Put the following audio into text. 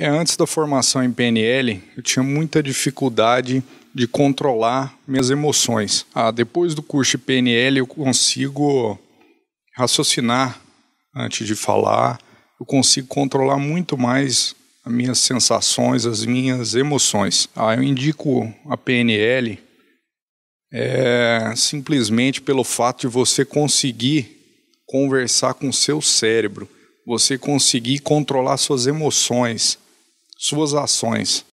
É, antes da formação em PNL, eu tinha muita dificuldade de controlar minhas emoções. Ah, depois do curso de PNL, eu consigo raciocinar antes de falar, eu consigo controlar muito mais as minhas sensações, as minhas emoções. Ah, eu indico a PNL é, simplesmente pelo fato de você conseguir conversar com o seu cérebro, você conseguir controlar suas emoções suas ações